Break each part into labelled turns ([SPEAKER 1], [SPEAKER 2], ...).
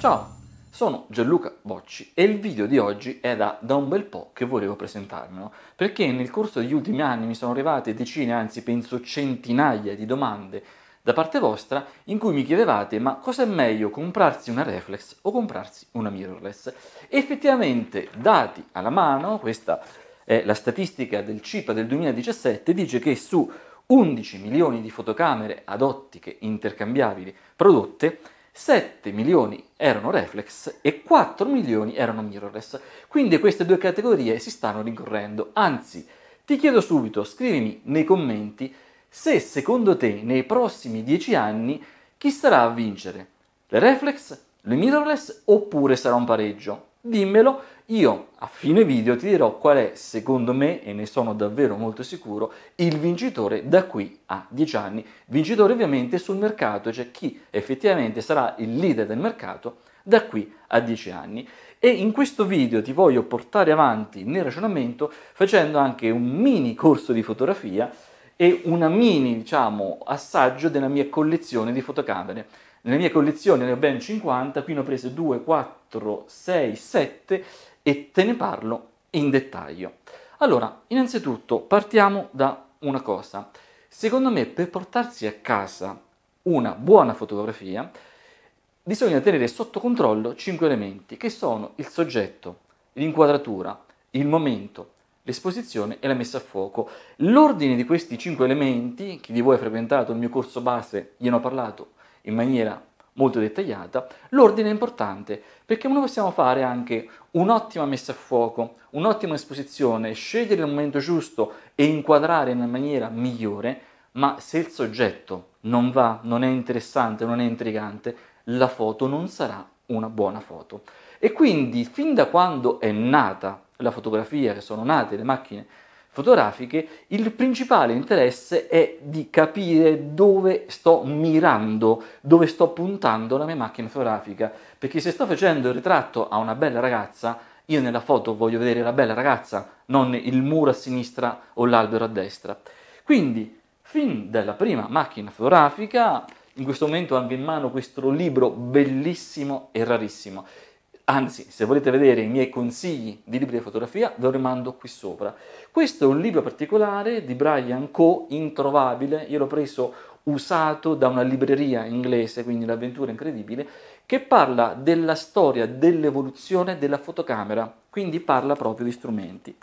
[SPEAKER 1] Ciao, sono Gianluca Bocci e il video di oggi era da un bel po' che volevo presentarmelo, perché nel corso degli ultimi anni mi sono arrivate decine, anzi penso centinaia di domande da parte vostra in cui mi chiedevate ma cosa è meglio comprarsi una reflex o comprarsi una mirrorless. Effettivamente, dati alla mano, questa è la statistica del CIPA del 2017, dice che su 11 milioni di fotocamere ad ottiche intercambiabili prodotte, 7 milioni erano reflex e 4 milioni erano mirrorless. Quindi queste due categorie si stanno ricorrendo. Anzi, ti chiedo subito, scrivimi nei commenti se secondo te nei prossimi 10 anni chi sarà a vincere? Le reflex, le mirrorless oppure sarà un pareggio? dimmelo, io a fine video ti dirò qual è, secondo me, e ne sono davvero molto sicuro, il vincitore da qui a 10 anni. Vincitore ovviamente sul mercato, cioè chi effettivamente sarà il leader del mercato da qui a 10 anni. E in questo video ti voglio portare avanti nel ragionamento facendo anche un mini corso di fotografia e una mini, diciamo, assaggio della mia collezione di fotocamere nelle mie collezioni ne ho ben 50, qui ne ho prese 2, 4, 6, 7 e te ne parlo in dettaglio. Allora, innanzitutto partiamo da una cosa. Secondo me per portarsi a casa una buona fotografia bisogna tenere sotto controllo 5 elementi che sono il soggetto, l'inquadratura, il momento, l'esposizione e la messa a fuoco. L'ordine di questi 5 elementi, chi di voi ha frequentato il mio corso base, ne ho parlato in maniera molto dettagliata. L'ordine è importante perché noi possiamo fare anche un'ottima messa a fuoco, un'ottima esposizione, scegliere il momento giusto e inquadrare in maniera migliore, ma se il soggetto non va, non è interessante, non è intrigante, la foto non sarà una buona foto. E quindi fin da quando è nata la fotografia, che sono nate le macchine fotografiche, il principale interesse è di capire dove sto mirando, dove sto puntando la mia macchina fotografica, perché se sto facendo il ritratto a una bella ragazza, io nella foto voglio vedere la bella ragazza, non il muro a sinistra o l'albero a destra. Quindi, fin dalla prima macchina fotografica, in questo momento ho anche in mano questo libro bellissimo e rarissimo, Anzi, se volete vedere i miei consigli di libri di fotografia, ve lo rimando qui sopra. Questo è un libro particolare di Brian Coe, introvabile, io l'ho preso usato da una libreria inglese, quindi l'avventura incredibile, che parla della storia dell'evoluzione della fotocamera, quindi parla proprio di strumenti.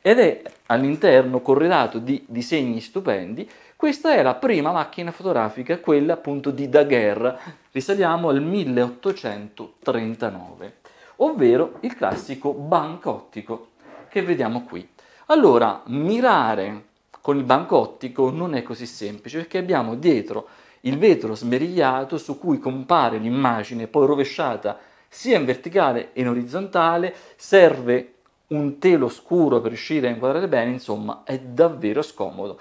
[SPEAKER 1] Ed è all'interno corredato di disegni stupendi questa è la prima macchina fotografica, quella appunto di Daguerre, risaliamo al 1839, ovvero il classico banco ottico che vediamo qui. Allora, mirare con il banco ottico non è così semplice perché abbiamo dietro il vetro smerigliato su cui compare l'immagine poi rovesciata sia in verticale che in orizzontale, serve un telo scuro per riuscire a inquadrare bene, insomma è davvero scomodo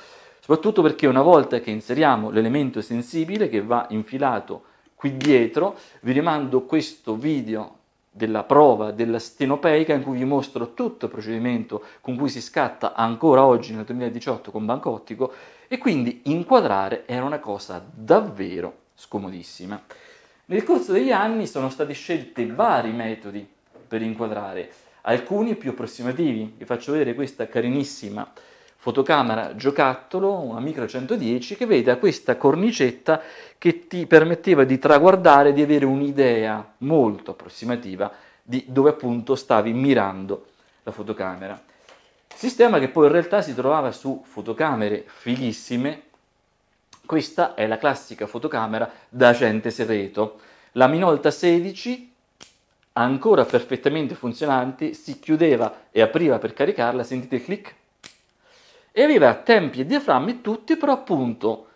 [SPEAKER 1] soprattutto perché una volta che inseriamo l'elemento sensibile che va infilato qui dietro, vi rimando questo video della prova della stenopeica in cui vi mostro tutto il procedimento con cui si scatta ancora oggi nel 2018 con banco ottico e quindi inquadrare era una cosa davvero scomodissima. Nel corso degli anni sono stati scelti vari metodi per inquadrare, alcuni più approssimativi, vi faccio vedere questa carinissima fotocamera giocattolo, una micro 110, che vede questa cornicetta che ti permetteva di traguardare, di avere un'idea molto approssimativa di dove appunto stavi mirando la fotocamera. Sistema che poi in realtà si trovava su fotocamere fighissime, questa è la classica fotocamera da agente segreto, la Minolta 16 ancora perfettamente funzionante, si chiudeva e apriva per caricarla, sentite il click e aveva tempi e diaframmi tutti, però appunto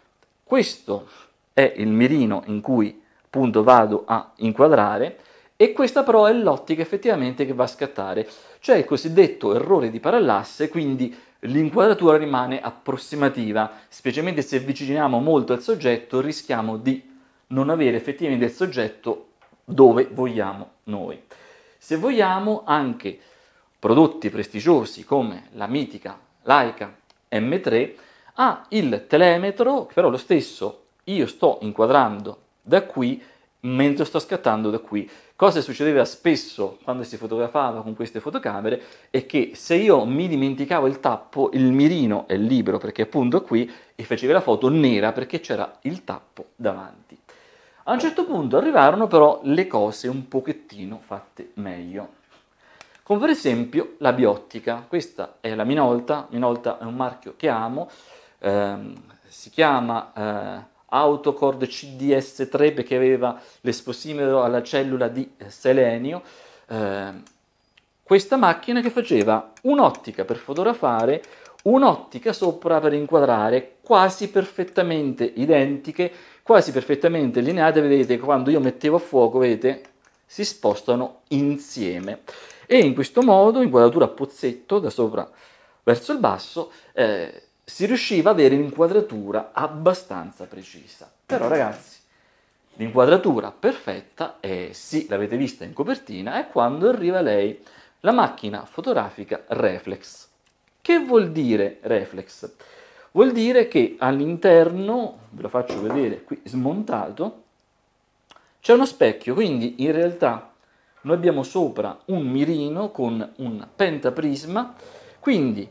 [SPEAKER 1] questo è il mirino in cui appunto vado a inquadrare e questa però è l'ottica effettivamente che va a scattare, cioè il cosiddetto errore di parallasse, quindi l'inquadratura rimane approssimativa, specialmente se avviciniamo molto al soggetto rischiamo di non avere effettivamente il soggetto dove vogliamo noi. Se vogliamo anche prodotti prestigiosi come la mitica Leica M3 ha il telemetro, però lo stesso io sto inquadrando da qui mentre sto scattando da qui. Cosa succedeva spesso quando si fotografava con queste fotocamere è che se io mi dimenticavo il tappo, il mirino è libero perché appunto qui e facevi la foto nera perché c'era il tappo davanti. A un certo punto arrivarono però le cose un pochettino fatte meglio come per esempio la biottica. Questa è la Minolta, Minolta è un marchio che amo, ehm, si chiama eh, Autocord CDS3 perché aveva l'esposimero alla cellula di eh, selenio. Ehm, questa macchina che faceva un'ottica per fotografare, un'ottica sopra per inquadrare, quasi perfettamente identiche, quasi perfettamente lineate, vedete quando io mettevo a fuoco, vedete, si spostano insieme e in questo modo, in quadratura pozzetto da sopra verso il basso, eh, si riusciva ad avere un'inquadratura abbastanza precisa. Però ragazzi, l'inquadratura perfetta, è, sì, l'avete vista in copertina, è quando arriva lei, la macchina fotografica reflex. Che vuol dire reflex? Vuol dire che all'interno, ve lo faccio vedere qui smontato, c'è uno specchio, quindi in realtà noi abbiamo sopra un mirino con un pentaprisma, quindi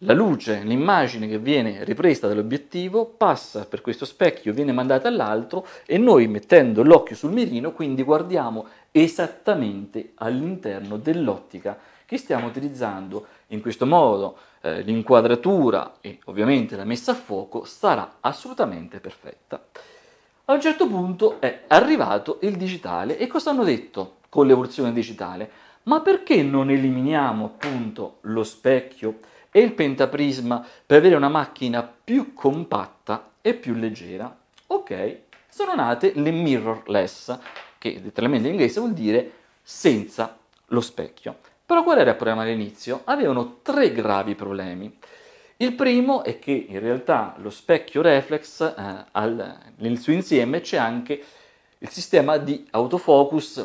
[SPEAKER 1] la luce, l'immagine che viene ripresa dall'obiettivo passa per questo specchio, viene mandata all'altro e noi mettendo l'occhio sul mirino quindi guardiamo esattamente all'interno dell'ottica che stiamo utilizzando. In questo modo eh, l'inquadratura e ovviamente la messa a fuoco sarà assolutamente perfetta. A un certo punto è arrivato il digitale e cosa hanno detto? con l'evoluzione digitale, ma perché non eliminiamo appunto lo specchio e il pentaprisma per avere una macchina più compatta e più leggera? Ok, sono nate le mirrorless, che letteralmente in inglese vuol dire senza lo specchio. Però qual era il problema all'inizio? Avevano tre gravi problemi. Il primo è che in realtà lo specchio reflex eh, al, nel suo insieme c'è anche il sistema di autofocus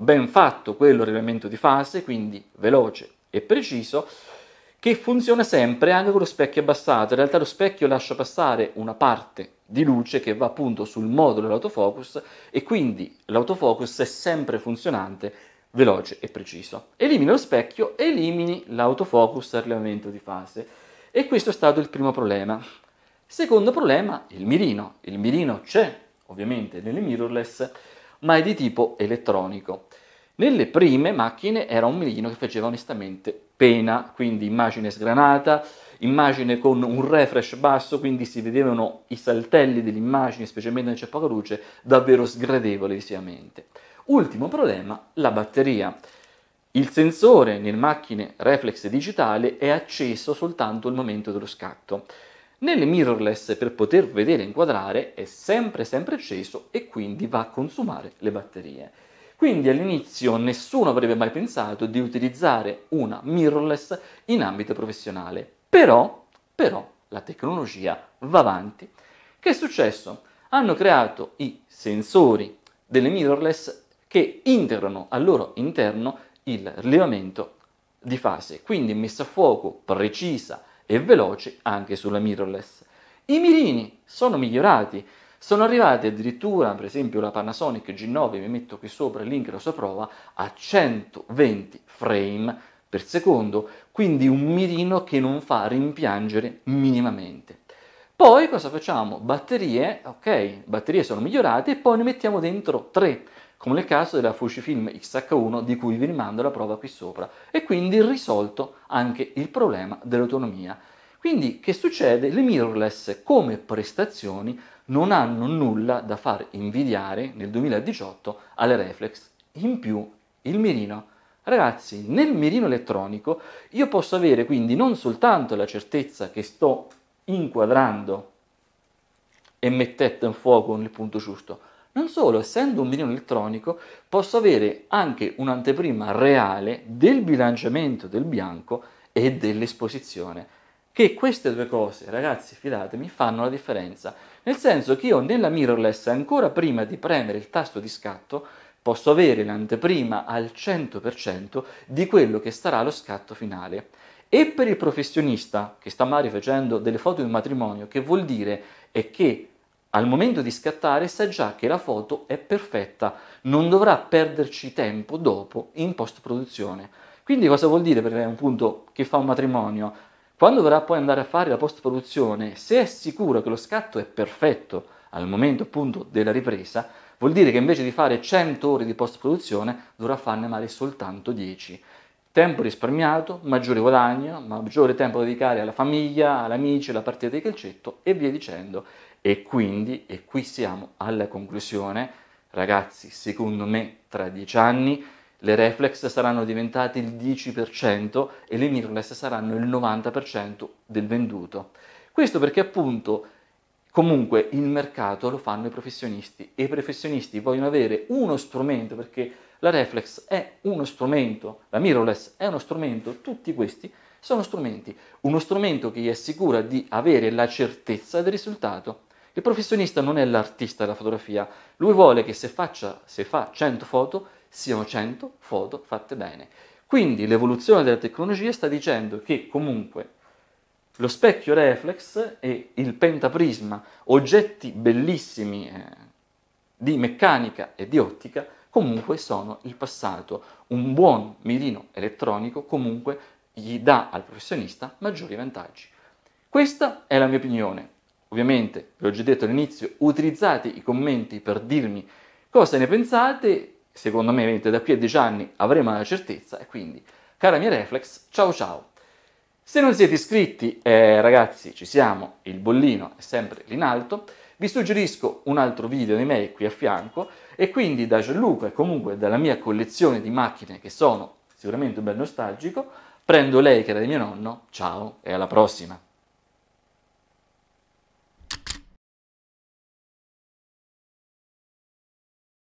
[SPEAKER 1] ben fatto quello rilevamento di fase, quindi veloce e preciso, che funziona sempre anche con lo specchio abbassato. In realtà lo specchio lascia passare una parte di luce che va appunto sul modulo dell'autofocus e quindi l'autofocus è sempre funzionante, veloce e preciso. Elimini lo specchio, elimini l'autofocus al rilevamento di fase. E questo è stato il primo problema. Secondo problema, il mirino. Il mirino c'è ovviamente nelle mirrorless, ma è di tipo elettronico. Nelle prime macchine era un mirino che faceva onestamente pena, quindi immagine sgranata, immagine con un refresh basso, quindi si vedevano i saltelli dell'immagine, specialmente nel c'è poca luce, davvero sgradevole visivamente. Ultimo problema, la batteria. Il sensore nelle macchine reflex digitale è acceso soltanto al momento dello scatto. Nelle mirrorless per poter vedere e inquadrare è sempre sempre acceso e quindi va a consumare le batterie. Quindi all'inizio nessuno avrebbe mai pensato di utilizzare una mirrorless in ambito professionale. Però, però la tecnologia va avanti. Che è successo? Hanno creato i sensori delle mirrorless che integrano al loro interno il rilevamento di fase, quindi messa a fuoco precisa e veloce anche sulla mirrorless. I mirini sono migliorati, sono arrivati addirittura, per esempio la Panasonic G9, vi metto qui sopra il link, lo sua prova, a 120 frame per secondo, quindi un mirino che non fa rimpiangere minimamente. Poi cosa facciamo? Batterie, ok, batterie sono migliorate e poi ne mettiamo dentro tre, come nel caso della Fujifilm XH1 di cui vi rimando la prova qui sopra, e quindi risolto anche il problema dell'autonomia. Quindi che succede? Le mirrorless come prestazioni non hanno nulla da far invidiare nel 2018 alle reflex, in più il mirino. Ragazzi, nel mirino elettronico io posso avere quindi non soltanto la certezza che sto inquadrando e mettete in fuoco nel punto giusto, non solo, essendo un binomio elettronico, posso avere anche un'anteprima reale del bilanciamento del bianco e dell'esposizione. Che queste due cose, ragazzi, fidatemi, fanno la differenza. Nel senso che io nella mirrorless, ancora prima di premere il tasto di scatto, posso avere l'anteprima al 100% di quello che sarà lo scatto finale. E per il professionista che sta magari facendo delle foto di matrimonio, che vuol dire è che al momento di scattare sa già che la foto è perfetta, non dovrà perderci tempo dopo in post-produzione. Quindi cosa vuol dire per un punto che fa un matrimonio? Quando dovrà poi andare a fare la post-produzione, se è sicuro che lo scatto è perfetto al momento appunto della ripresa, vuol dire che invece di fare 100 ore di post-produzione dovrà farne male soltanto 10. Tempo risparmiato, maggiore guadagno, maggiore tempo da dedicare alla famiglia, agli amici, alla partita di calcetto e via dicendo. E quindi, e qui siamo alla conclusione, ragazzi, secondo me tra dieci anni le reflex saranno diventate il 10% e le mirrorless saranno il 90% del venduto. Questo perché appunto comunque il mercato lo fanno i professionisti e i professionisti vogliono avere uno strumento perché la reflex è uno strumento, la mirrorless è uno strumento, tutti questi sono strumenti, uno strumento che gli assicura di avere la certezza del risultato il professionista non è l'artista della fotografia, lui vuole che se, faccia, se fa 100 foto siano 100 foto fatte bene. Quindi l'evoluzione della tecnologia sta dicendo che comunque lo specchio reflex e il pentaprisma, oggetti bellissimi eh, di meccanica e di ottica, comunque sono il passato. Un buon mirino elettronico comunque gli dà al professionista maggiori vantaggi. Questa è la mia opinione. Ovviamente, ve l'ho già detto all'inizio, utilizzate i commenti per dirmi cosa ne pensate. Secondo me, vedete, da qui a 10 anni avremo la certezza. E quindi, cara mia Reflex, ciao ciao. Se non siete iscritti, eh, ragazzi, ci siamo, il bollino è sempre lì in alto. Vi suggerisco un altro video di me qui a fianco e quindi da Gianluca e comunque dalla mia collezione di macchine che sono sicuramente un bel nostalgico, prendo lei che era di mio nonno, ciao e alla prossima!